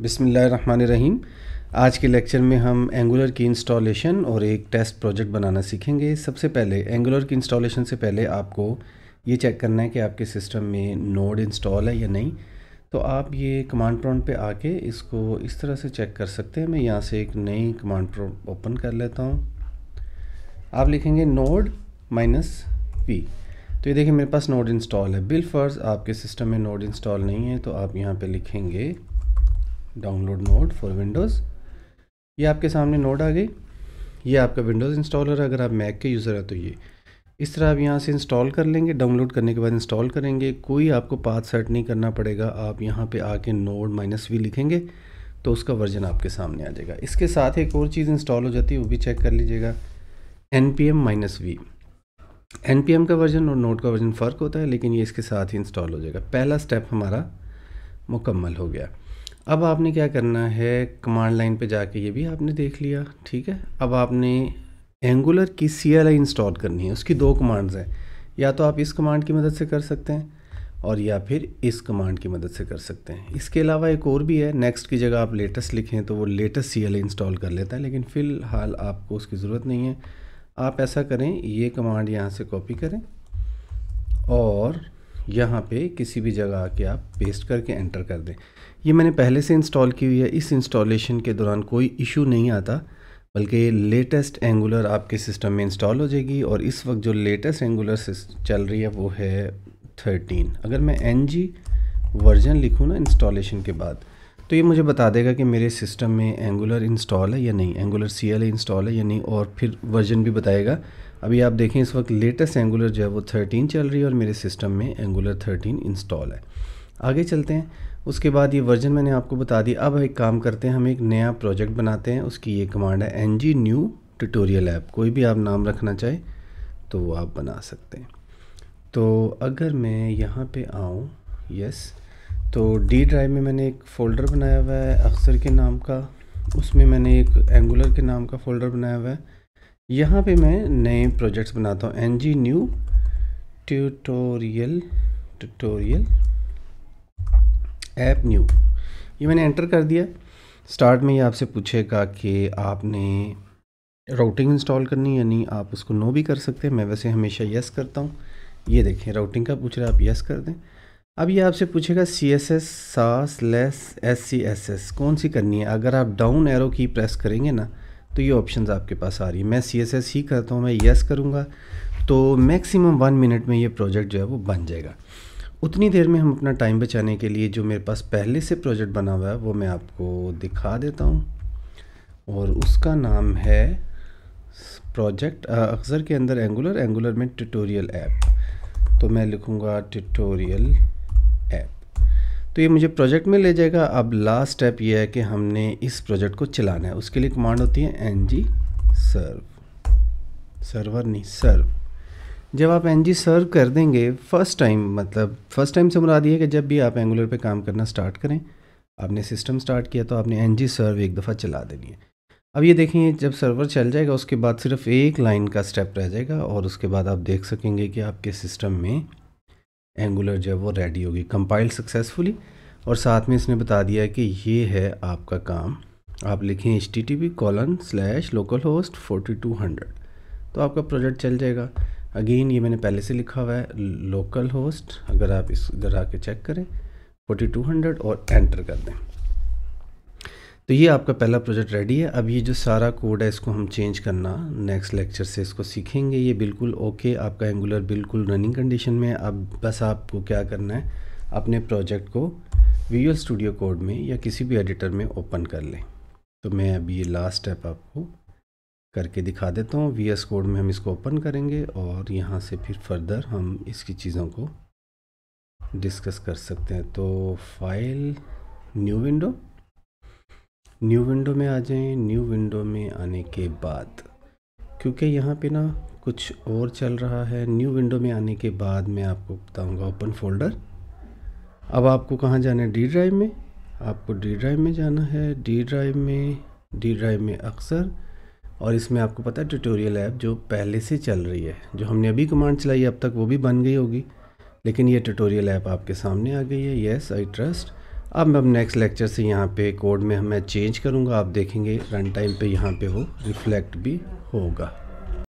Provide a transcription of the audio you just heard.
बिसमीम आज के लेक्चर में हम एंगुलर की इंस्टॉलेशन और एक टेस्ट प्रोजेक्ट बनाना सीखेंगे सबसे पहले एंगुलर की इंस्टॉलेशन से पहले आपको ये चेक करना है कि आपके सिस्टम में नोड इंस्टॉल है या नहीं तो आप ये कमांड प्रॉन्ट पे आके इसको इस तरह से चेक कर सकते हैं मैं यहाँ से एक नई कमांड प्रॉन्ट ओपन कर लेता हूँ आप लिखेंगे नोड माइनस पी तो ये देखिए मेरे पास नोड इंस्टॉल है बिल फर्ज आपके सिस्टम में नोड इंस्टॉल नहीं है तो आप यहाँ पे लिखेंगे डाउनलोड नोड फॉर विंडोज़ ये आपके सामने नोड आ गई ये आपका विंडोज़ इंस्टॉलर है अगर आप मैक के यूज़र हैं तो ये इस तरह आप यहाँ से इंस्टॉल कर लेंगे डाउनलोड करने के बाद इंस्टॉल करेंगे कोई आपको पाथ सेट नहीं करना पड़ेगा आप यहाँ पे आके नोड माइनस वी लिखेंगे तो उसका वर्जन आपके सामने आ जाएगा इसके साथ एक और चीज़ इंस्टॉल हो जाती है वो भी चेक कर लीजिएगा N P M minus V N P M का वर्जन और नोट का वर्जन फ़र्क होता है लेकिन ये इसके साथ ही इंस्टॉल हो जाएगा पहला स्टेप हमारा मुकम्मल हो गया अब आपने क्या करना है कमांड लाइन पे जाके ये भी आपने देख लिया ठीक है अब आपने एंगुलर की सी एल आई इंस्टॉल करनी है उसकी दो कमांड्स हैं या तो आप इस कमांड की मदद से कर सकते हैं और या फिर इस कमांड की मदद से कर सकते हैं इसके अलावा एक और भी है नेक्स्ट की जगह आप लेटेस्ट लिखें तो वो लेटेस्ट सी एल इंस्टॉल कर लेता है लेकिन फ़िलहाल आपको उसकी ज़रूरत नहीं है आप ऐसा करें ये कमांड यहाँ से कॉपी करें और यहाँ पे किसी भी जगह आके आप पेस्ट करके एंटर कर दें ये मैंने पहले से इंस्टॉल की हुई है इस इंस्टॉलेशन के दौरान कोई इशू नहीं आता बल्कि लेटेस्ट एंगुलर आपके सिस्टम में इंस्टॉल हो जाएगी और इस वक्त जो लेटेस्ट एंगुलर चल रही है वो है थर्टीन अगर मैं एन वर्जन लिखूँ ना इंस्टॉलेशन के बाद तो ये मुझे बता देगा कि मेरे सिस्टम में एंगुलर इंस्टॉल है या नहीं एंगुलर सी एल इंस्टॉल है या नहीं और फिर वर्जन भी बताएगा अभी आप देखें इस वक्त लेटेस्ट एंगुलर जो है वो थर्टीन चल रही है और मेरे सिस्टम में एंगुलर थर्टीन इंस्टॉल है आगे चलते हैं उसके बाद ये वर्जन मैंने आपको बता दी अब एक काम करते हैं हम एक नया प्रोजेक्ट बनाते हैं उसकी ये कमांड है N G new tutorial app कोई भी आप नाम रखना चाहे तो वो आप बना सकते हैं तो अगर मैं यहाँ पे आऊँ यस तो डी ड्राइव में मैंने एक फ़ोल्डर बनाया हुआ है अक्सर के नाम का उसमें मैंने एक एंगुलर के नाम का फ़ोल्डर बनाया हुआ है यहाँ पे मैं नए प्रोजेक्ट्स बनाता हूँ N G new tutorial tutorial app new ये मैंने एंटर कर दिया स्टार्ट में ये आपसे पूछेगा कि आपने राउटिंग इंस्टॉल करनी यानी आप उसको नो भी कर सकते हैं मैं वैसे हमेशा यस करता हूँ ये देखें राउटिंग का पूछ रहा है आप यस कर दें अब ये आपसे पूछेगा C S S Sass Less S C S S कौन सी करनी है अगर आप डाउन एरो की प्रेस करेंगे ना तो ये ऑप्शंस आपके पास आ रही है मैं सी एस एस ही करता हूँ मैं यस करूँगा तो मैक्सिमम वन मिनट में ये प्रोजेक्ट जो है वो बन जाएगा उतनी देर में हम अपना टाइम बचाने के लिए जो मेरे पास पहले से प्रोजेक्ट बना हुआ है वो मैं आपको दिखा देता हूँ और उसका नाम है प्रोजेक्ट अक्सर के अंदर एंगुलर एंगुलर में ट्यूटोरियल ऐप तो मैं लिखूँगा ट्यूटोरियल ऐप तो ये मुझे प्रोजेक्ट में ले जाएगा अब लास्ट स्टेप ये है कि हमने इस प्रोजेक्ट को चलाना है उसके लिए कमांड होती है एन जी सर्व सर्वर नहीं सर्व जब आप एन जी सर्व कर देंगे फ़र्स्ट टाइम मतलब फ़र्स्ट टाइम से मुराद ये है कि जब भी आप एंगुलर पे काम करना स्टार्ट करें आपने सिस्टम स्टार्ट किया तो आपने एन जी सर्व एक दफ़ा चला देनी है अब ये देखेंगे जब सर्वर चल जाएगा उसके बाद सिर्फ एक लाइन का स्टेप रह जाएगा और उसके बाद आप देख सकेंगे कि आपके सिस्टम में एंगुलर जो है वो रेडी होगी कंपाइल सक्सेसफुली और साथ में इसने बता दिया कि ये है आपका काम आप लिखें H T T P colon slash localhost forty two hundred तो आपका प्रोजेक्ट चल जाएगा अगेन ये मैंने पहले से लिखा हुआ है लोकल होस्ट अगर आप इस इधर आके चेक करें फोर्टी टू हंड्रेड और एंटर कर दें तो ये आपका पहला प्रोजेक्ट रेडी है अब ये जो सारा कोड है इसको हम चेंज करना नेक्स्ट लेक्चर से इसको सीखेंगे ये बिल्कुल ओके आपका एंगुलर बिल्कुल रनिंग कंडीशन में अब बस आपको क्या करना है अपने प्रोजेक्ट को विजुअल स्टूडियो कोड में या किसी भी एडिटर में ओपन कर लें तो मैं अभी ये लास्ट स्टेप आपको करके दिखा देता हूँ वी एस कोड में हम इसको ओपन करेंगे और यहाँ से फिर फर्दर हम इसकी चीज़ों को डिस्कस कर सकते हैं तो file new window new window में आ जाएं न्यू विंडो में आने के बाद क्योंकि यहाँ पे ना कुछ और चल रहा है न्यू विंडो में आने के बाद मैं आपको बताऊँगा ओपन फोल्डर अब आपको कहाँ जाना है डी ड्राइव में आपको डी ड्राइव में जाना है डी ड्राइव में डी ड्राइव में अक्सर और इसमें आपको पता है ट्यूटोरियल ऐप जो पहले से चल रही है जो हमने अभी कमांड चलाई है अब तक वो भी बन गई होगी लेकिन ये ट्यूटोरियल ऐप आपके सामने आ गई है येस आई ट्रस्ट अब हम नेक्स्ट लेक्चर से यहाँ पे कोड में मैं चेंज करूँगा आप देखेंगे रन टाइम पे यहाँ पे हो रिफ्लेक्ट भी होगा